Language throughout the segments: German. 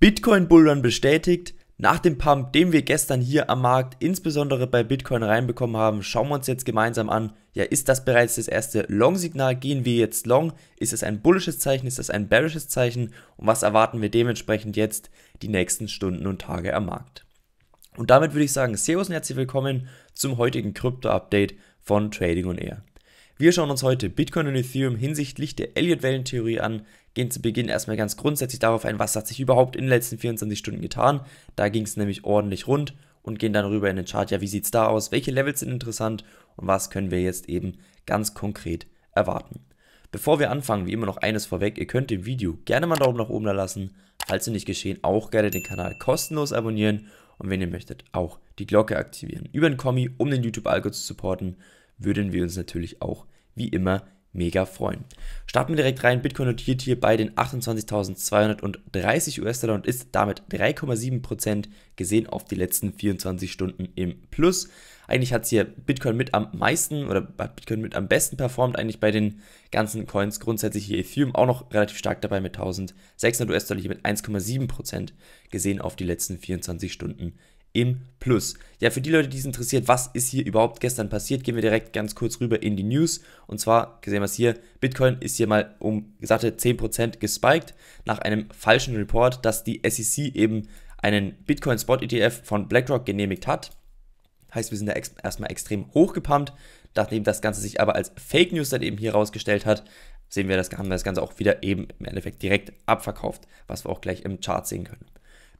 Bitcoin-Bullrun bestätigt. Nach dem Pump, den wir gestern hier am Markt insbesondere bei Bitcoin reinbekommen haben, schauen wir uns jetzt gemeinsam an. Ja, ist das bereits das erste Long-Signal? Gehen wir jetzt long? Ist es ein bullisches Zeichen? Ist es ein bearishes Zeichen? Und was erwarten wir dementsprechend jetzt die nächsten Stunden und Tage am Markt? Und damit würde ich sagen, Servus und herzlich willkommen zum heutigen Krypto-Update von Trading on Air. Wir schauen uns heute Bitcoin und Ethereum hinsichtlich der Elliott-Wellentheorie an, gehen zu Beginn erstmal ganz grundsätzlich darauf ein, was hat sich überhaupt in den letzten 24 Stunden getan. Da ging es nämlich ordentlich rund und gehen dann rüber in den Chart, ja, wie sieht es da aus, welche Levels sind interessant und was können wir jetzt eben ganz konkret erwarten. Bevor wir anfangen, wie immer noch eines vorweg, ihr könnt dem Video gerne mal einen Daumen nach oben da lassen, falls ihr nicht geschehen, auch gerne den Kanal kostenlos abonnieren und wenn ihr möchtet, auch die Glocke aktivieren. Über den Kommi, um den YouTube-Algo zu supporten, würden wir uns natürlich auch wie immer mega freuen. Starten wir direkt rein. Bitcoin notiert hier bei den 28.230 US-Dollar und ist damit 3,7% gesehen auf die letzten 24 Stunden im Plus. Eigentlich hat es hier Bitcoin mit am meisten oder hat Bitcoin mit am besten performt, eigentlich bei den ganzen Coins. Grundsätzlich hier Ethereum auch noch relativ stark dabei mit 1600 US-Dollar, hier mit 1,7% gesehen auf die letzten 24 Stunden im Plus. Ja, für die Leute, die es interessiert, was ist hier überhaupt gestern passiert, gehen wir direkt ganz kurz rüber in die News. Und zwar sehen wir es hier, Bitcoin ist hier mal um gesagt 10% gespiked nach einem falschen Report, dass die SEC eben einen Bitcoin Spot ETF von BlackRock genehmigt hat. Heißt, wir sind da ex erstmal extrem hochgepumpt. Nachdem das Ganze sich aber als Fake News dann eben hier rausgestellt hat, sehen wir das, haben wir das Ganze auch wieder eben im Endeffekt direkt abverkauft, was wir auch gleich im Chart sehen können.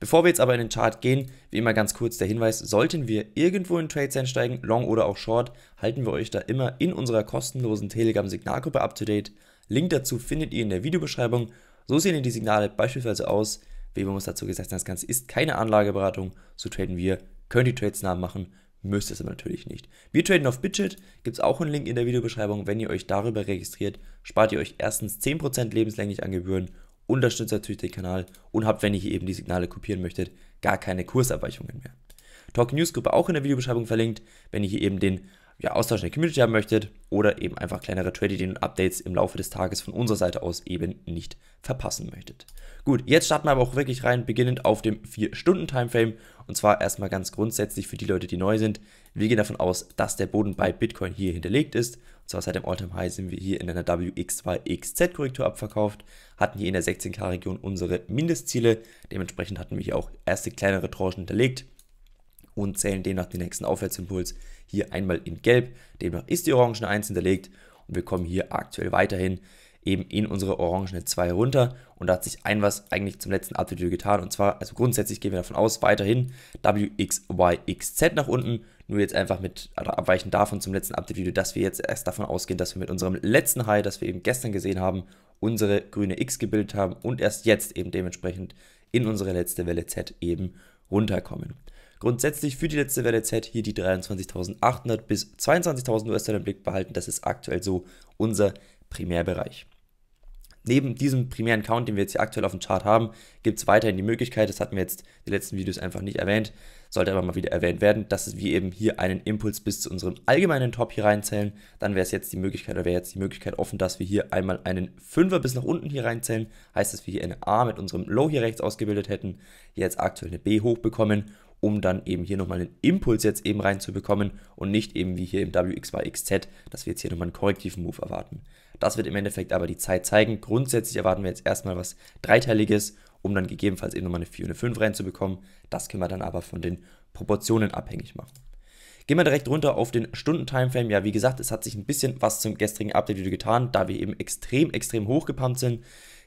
Bevor wir jetzt aber in den Chart gehen, wie immer ganz kurz der Hinweis, sollten wir irgendwo in Trades einsteigen, long oder auch short, halten wir euch da immer in unserer kostenlosen Telegram-Signalgruppe up to date. Link dazu findet ihr in der Videobeschreibung. So sehen die Signale beispielsweise aus. Wie wir uns dazu gesagt haben, das Ganze ist keine Anlageberatung, so traden wir, können die Trades nachmachen, müsst es aber natürlich nicht. Wir traden auf Bidget, gibt es auch einen Link in der Videobeschreibung. Wenn ihr euch darüber registriert, spart ihr euch erstens 10% lebenslänglich an Gebühren unterstützt natürlich den Kanal und habt, wenn ihr hier eben die Signale kopieren möchtet, gar keine Kursabweichungen mehr. Talk News Gruppe auch in der Videobeschreibung verlinkt, wenn ihr hier eben den ja, Austausch in der Community haben möchtet oder eben einfach kleinere trade Trading und Updates im Laufe des Tages von unserer Seite aus eben nicht verpassen möchtet. Gut, jetzt starten wir aber auch wirklich rein, beginnend auf dem 4-Stunden-Timeframe und zwar erstmal ganz grundsätzlich für die Leute, die neu sind. Wir gehen davon aus, dass der Boden bei Bitcoin hier hinterlegt ist. Und zwar seit dem all time high sind wir hier in einer WX2XZ-Korrektur abverkauft, hatten hier in der 16K-Region unsere Mindestziele, dementsprechend hatten wir hier auch erste kleinere Tranchen hinterlegt und zählen demnach den nächsten Aufwärtsimpuls hier einmal in Gelb. Demnach ist die orangene 1 hinterlegt und wir kommen hier aktuell weiterhin eben in unsere orangene 2 runter und da hat sich ein was eigentlich zum letzten Update getan und zwar, also grundsätzlich gehen wir davon aus, weiterhin WXYXZ nach unten, nur jetzt einfach mit also abweichend davon zum letzten Update-Video, dass wir jetzt erst davon ausgehen, dass wir mit unserem letzten High, das wir eben gestern gesehen haben, unsere grüne X gebildet haben und erst jetzt eben dementsprechend in unsere letzte Welle Z eben runterkommen. Grundsätzlich für die letzte Welle Z hier die 23.800 bis 22.000 US-Dollar im Blick behalten. Das ist aktuell so unser Primärbereich. Neben diesem primären Count, den wir jetzt hier aktuell auf dem Chart haben, gibt es weiterhin die Möglichkeit, das hatten wir jetzt in den letzten Videos einfach nicht erwähnt, sollte aber mal wieder erwähnt werden, dass wir eben hier einen Impuls bis zu unserem allgemeinen Top hier reinzählen. Dann wäre es jetzt die Möglichkeit, oder wäre jetzt die Möglichkeit offen, dass wir hier einmal einen Fünfer bis nach unten hier reinzählen. Heißt, dass wir hier eine A mit unserem Low hier rechts ausgebildet hätten, jetzt aktuell eine B hochbekommen um dann eben hier nochmal einen Impuls jetzt eben reinzubekommen und nicht eben wie hier im WXYXZ, dass wir jetzt hier nochmal einen korrektiven Move erwarten. Das wird im Endeffekt aber die Zeit zeigen. Grundsätzlich erwarten wir jetzt erstmal was Dreiteiliges, um dann gegebenenfalls eben nochmal eine 4 und eine 5 reinzubekommen. Das können wir dann aber von den Proportionen abhängig machen. Gehen wir direkt runter auf den Stunden-Timeframe. Ja, wie gesagt, es hat sich ein bisschen was zum gestrigen Update-Video getan, da wir eben extrem, extrem hochgepumpt sind.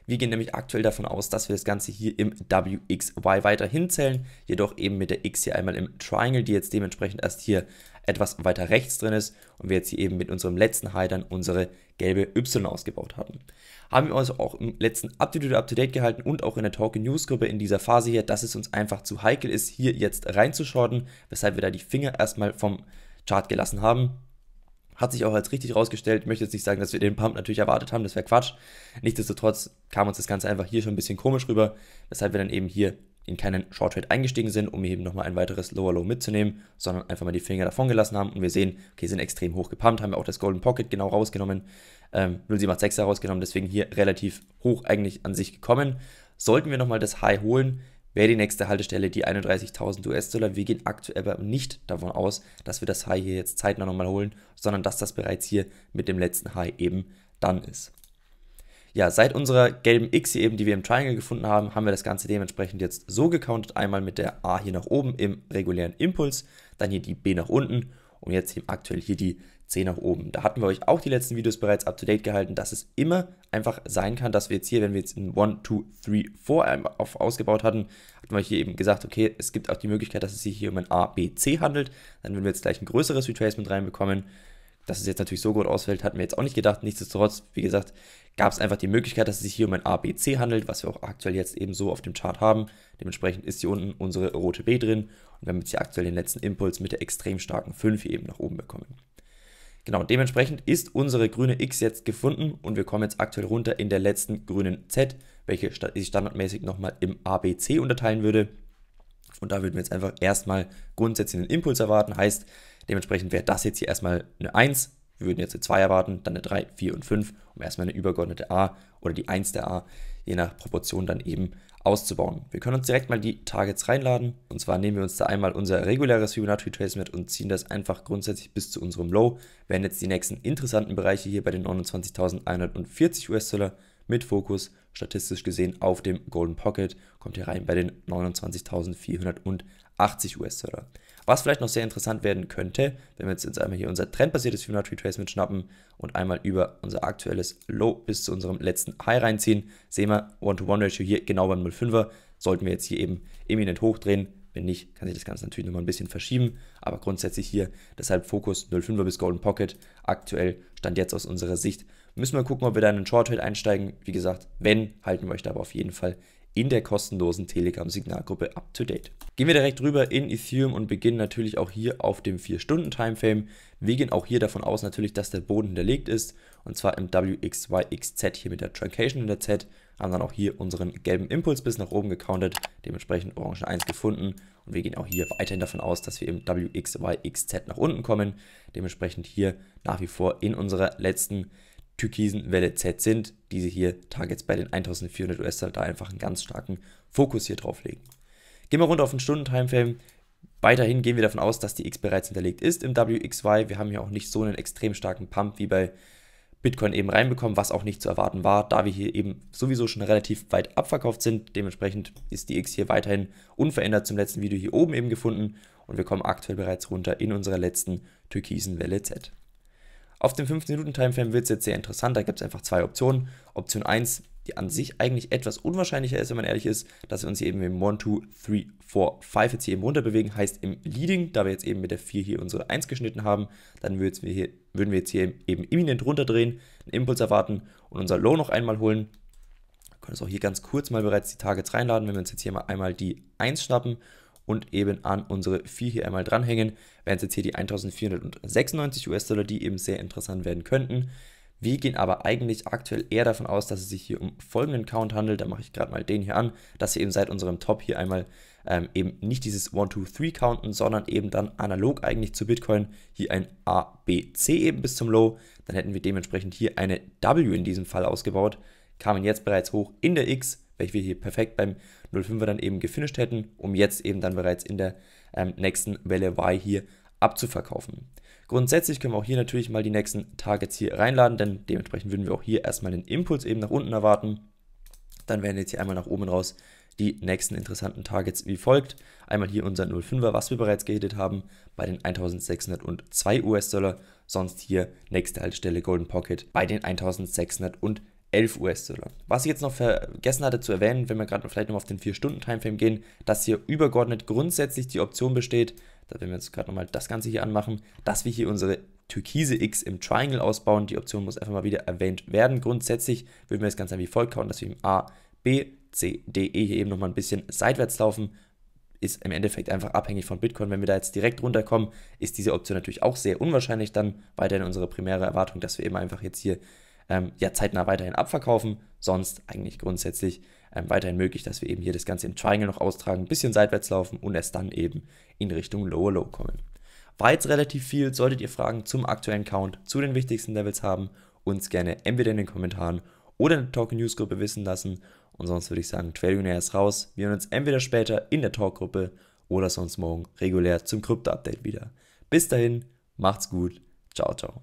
Wir gehen nämlich aktuell davon aus, dass wir das Ganze hier im WXY weiterhin zählen, jedoch eben mit der X hier einmal im Triangle, die jetzt dementsprechend erst hier etwas weiter rechts drin ist und wir jetzt hier eben mit unserem letzten High dann unsere gelbe Y ausgebaut haben. Haben wir uns also auch im letzten Update Up to Date gehalten und auch in der Talking News Gruppe in dieser Phase hier, dass es uns einfach zu heikel ist, hier jetzt reinzuschorten, weshalb wir da die Finger erstmal vom Chart gelassen haben. Hat sich auch als richtig rausgestellt. Ich möchte jetzt nicht sagen, dass wir den Pump natürlich erwartet haben, das wäre Quatsch. Nichtsdestotrotz kam uns das Ganze einfach hier schon ein bisschen komisch rüber, weshalb wir dann eben hier in keinen Short Trade eingestiegen sind, um eben nochmal ein weiteres Lower Low mitzunehmen, sondern einfach mal die Finger davon gelassen haben und wir sehen, okay, sind extrem hoch gepumpt, haben wir auch das Golden Pocket genau rausgenommen, ähm, 0786 rausgenommen, deswegen hier relativ hoch eigentlich an sich gekommen. Sollten wir nochmal das High holen, wäre die nächste Haltestelle die 31.000 US-Dollar. Wir gehen aktuell aber nicht davon aus, dass wir das High hier jetzt zeitnah nochmal holen, sondern dass das bereits hier mit dem letzten High eben dann ist. Ja, seit unserer gelben X hier eben, die wir im Triangle gefunden haben, haben wir das Ganze dementsprechend jetzt so gecountet. Einmal mit der A hier nach oben im regulären Impuls, dann hier die B nach unten und jetzt eben aktuell hier die C nach oben. Da hatten wir euch auch die letzten Videos bereits up to date gehalten, dass es immer einfach sein kann, dass wir jetzt hier, wenn wir jetzt in 1, 2, 3, 4 ausgebaut hatten, hatten wir hier eben gesagt, okay, es gibt auch die Möglichkeit, dass es sich hier um ein A, B, C handelt. Dann würden wir jetzt gleich ein größeres Retracement reinbekommen. Dass es jetzt natürlich so gut ausfällt, hatten wir jetzt auch nicht gedacht. Nichtsdestotrotz, wie gesagt, gab es einfach die Möglichkeit, dass es sich hier um ein A, B, C handelt, was wir auch aktuell jetzt eben so auf dem Chart haben. Dementsprechend ist hier unten unsere rote B drin und wir haben jetzt hier aktuell den letzten Impuls mit der extrem starken 5 hier eben nach oben bekommen. Genau, dementsprechend ist unsere grüne X jetzt gefunden und wir kommen jetzt aktuell runter in der letzten grünen Z, welche ich standardmäßig nochmal im ABC unterteilen würde. Und da würden wir jetzt einfach erstmal grundsätzlich einen Impuls erwarten. Heißt, dementsprechend wäre das jetzt hier erstmal eine 1, wir würden jetzt eine 2 erwarten, dann eine 3, 4 und 5, um erstmal eine übergeordnete A oder die 1 der A, je nach Proportion dann eben auszubauen. Wir können uns direkt mal die Targets reinladen. Und zwar nehmen wir uns da einmal unser reguläres Fibonacci Retracement und ziehen das einfach grundsätzlich bis zu unserem Low. Wären jetzt die nächsten interessanten Bereiche hier bei den 29.140 US-Dollar mit Fokus statistisch gesehen auf dem Golden Pocket, kommt hier rein bei den 29.480 US-Dollar. Was vielleicht noch sehr interessant werden könnte, wenn wir jetzt, einmal hier unser trendbasiertes Fibonacci Retracement schnappen und einmal über unser aktuelles Low bis zu unserem letzten High reinziehen, sehen wir One-to-One-Ratio hier genau beim 0,5er. Sollten wir jetzt hier eben eminent hochdrehen, wenn nicht, kann sich das Ganze natürlich nochmal ein bisschen verschieben, aber grundsätzlich hier deshalb Fokus 0,5er bis Golden Pocket. Aktuell stand jetzt aus unserer Sicht. Müssen wir gucken, ob wir da in einen Short Trade einsteigen. Wie gesagt, wenn, halten wir euch da aber auf jeden Fall in der kostenlosen Telegram-Signalgruppe up to date. Gehen wir direkt rüber in Ethereum und beginnen natürlich auch hier auf dem 4-Stunden-Timeframe. Wir gehen auch hier davon aus natürlich, dass der Boden hinterlegt ist und zwar im WXYXZ hier mit der Truncation in der Z. Haben dann auch hier unseren gelben Impuls bis nach oben gecountet, dementsprechend orange 1 gefunden und wir gehen auch hier weiterhin davon aus, dass wir im WXYXZ nach unten kommen. Dementsprechend hier nach wie vor in unserer letzten türkisen Welle Z sind, diese hier Targets bei den 1400 US-Dollar einfach einen ganz starken Fokus hier drauf legen. Gehen wir runter auf den Stunden-Timeframe. Weiterhin gehen wir davon aus, dass die X bereits hinterlegt ist im WXY. Wir haben hier auch nicht so einen extrem starken Pump wie bei Bitcoin eben reinbekommen, was auch nicht zu erwarten war, da wir hier eben sowieso schon relativ weit abverkauft sind. Dementsprechend ist die X hier weiterhin unverändert zum letzten Video hier oben eben gefunden und wir kommen aktuell bereits runter in unserer letzten türkisen Welle Z. Auf dem 15-Minuten-Timeframe wird es jetzt sehr interessant. Da gibt es einfach zwei Optionen. Option 1, die an sich eigentlich etwas unwahrscheinlicher ist, wenn man ehrlich ist, dass wir uns hier eben im 1, 2, 3, 4, 5 jetzt hier eben runterbewegen, heißt im Leading, da wir jetzt eben mit der 4 hier unsere 1 geschnitten haben, dann würden wir, hier, würden wir jetzt hier eben imminent runterdrehen, einen Impuls erwarten und unser Low noch einmal holen. Wir können uns auch hier ganz kurz mal bereits die Targets reinladen, wenn wir uns jetzt hier mal einmal die 1 schnappen und eben an unsere 4 hier einmal dranhängen, wären es jetzt hier die 1496 US-Dollar, die eben sehr interessant werden könnten. Wir gehen aber eigentlich aktuell eher davon aus, dass es sich hier um folgenden Count handelt. Da mache ich gerade mal den hier an, dass wir eben seit unserem Top hier einmal ähm, eben nicht dieses 1, 2, 3 counten, sondern eben dann analog eigentlich zu Bitcoin hier ein A, B, C eben bis zum Low. Dann hätten wir dementsprechend hier eine W in diesem Fall ausgebaut, kamen jetzt bereits hoch in der X, welche wir hier perfekt beim 05er dann eben gefinisht hätten, um jetzt eben dann bereits in der ähm, nächsten Welle Y hier abzuverkaufen. Grundsätzlich können wir auch hier natürlich mal die nächsten Targets hier reinladen, denn dementsprechend würden wir auch hier erstmal den Impuls eben nach unten erwarten. Dann werden jetzt hier einmal nach oben raus die nächsten interessanten Targets wie folgt. Einmal hier unser 05er, was wir bereits gehittet haben, bei den 1602 US-Dollar. Sonst hier nächste Haltestelle Golden Pocket bei den 1602 11 US-Dollar. Was ich jetzt noch vergessen hatte zu erwähnen, wenn wir gerade vielleicht nochmal auf den 4-Stunden-Timeframe gehen, dass hier übergeordnet grundsätzlich die Option besteht, da werden wir jetzt gerade nochmal das Ganze hier anmachen, dass wir hier unsere türkise X im Triangle ausbauen. Die Option muss einfach mal wieder erwähnt werden. Grundsätzlich würden wir das Ganze wie folgt kauen, dass wir im A, B, C, D, E hier eben nochmal ein bisschen seitwärts laufen. Ist im Endeffekt einfach abhängig von Bitcoin. Wenn wir da jetzt direkt runterkommen, ist diese Option natürlich auch sehr unwahrscheinlich. Dann weiterhin unsere primäre Erwartung, dass wir eben einfach jetzt hier ähm, ja zeitnah weiterhin abverkaufen. Sonst eigentlich grundsätzlich ähm, weiterhin möglich, dass wir eben hier das Ganze im Triangle noch austragen, ein bisschen seitwärts laufen und erst dann eben in Richtung Lower Low kommen. War jetzt relativ viel, solltet ihr Fragen zum aktuellen Count, zu den wichtigsten Levels haben, uns gerne entweder in den Kommentaren oder in der Talk News Gruppe wissen lassen. Und sonst würde ich sagen, Trillionaire ist raus. Wir hören uns entweder später in der Talk Gruppe oder sonst morgen regulär zum Krypto-Update wieder. Bis dahin, macht's gut, ciao, ciao.